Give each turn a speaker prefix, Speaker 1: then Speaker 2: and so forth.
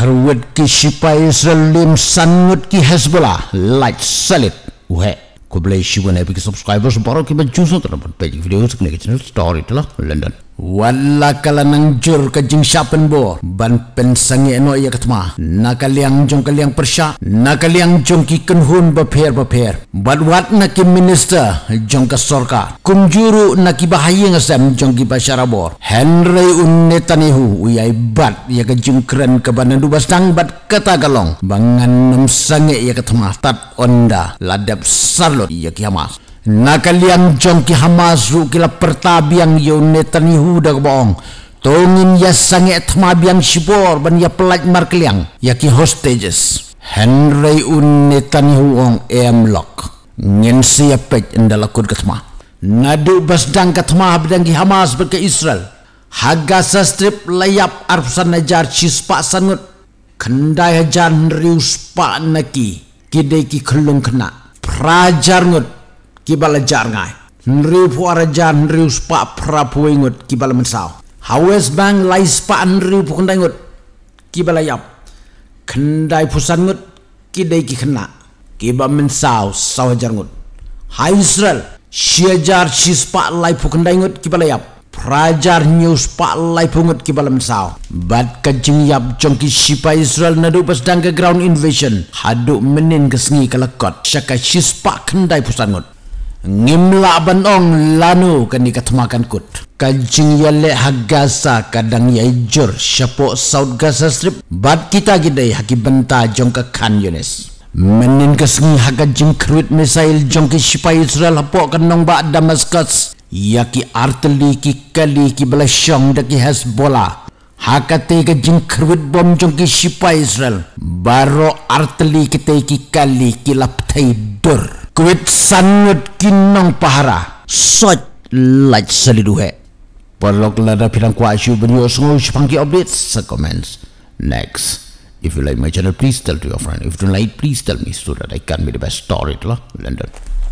Speaker 1: kharwet ki sipai israel lim ki hezbollah light salit uhe kublai shibu nebi ki subscribers baro ki ba juzo tra video sikne channel story tala london Wala kala nang jur ke jing shapen bo ban pen sangi no ya katma na kaliang jong kaliang persha na kaliang jong ki kun hun ba pher ba bad wat na minister jong ka sorka kum juru na ki bahaye jong ki bashara bo henry un netani hu uyai bat ya ka jing kren ka banandu bastang bat kata galong bangan nam sangi ya katma tat onda ladap sarlot iya kiamas na kalian jong ki hamazu kila pertabiang yo netanihu dag bong tongin ya sange thmabiang sibor ban ya pelat markliang ya ki hostages henry un netanihu ong em lock ngin siya pet indala kur katma nadu bas dang katma habdang ki Hamas berke israel haga sastrip layap arfsan najar chispa sanut kendai hajan riuspa naki kideki kelung kena prajar ngut Kibala jar ngai nri puara jar nri uspa prapu kibala kibal mensau hawes bang lais pa nri pu kendai ngut kibal yap kendai pusan ngut kidai ki kena kibal mensau sau jar ngut ha israel Syajar sispa lai pu kendai ngut kibal yap Prajar news pak lai pungut kibal mensau. Bat kencing yap jongki sipa Israel nado pas dangke ground invasion. Haduk menin kesengi kalakot. Syakai sispa kendai pusangut ngimla banong lanu kan di katmakan kut kancing yale hagasa kadang yajur syapo South Gaza strip bat kita gidai haki benta jongka kan yunes menin kesengi haga jing kruit misail jongki sipai israel hapok kenong bak damaskus yaki artili ki kali ki belasyong daki hezbollah Hakate ke jing kerwit bom jong ki sipai Israel. Baro artili kita ki kali ki laptai dur kuit sanyut kinong pahara soj lait seliduhe perlok lada pirang kuah asyu benyo sungguh sepangki update sekomens next if you like my channel please tell to your friend if you don't like please tell me so that I can be the best story to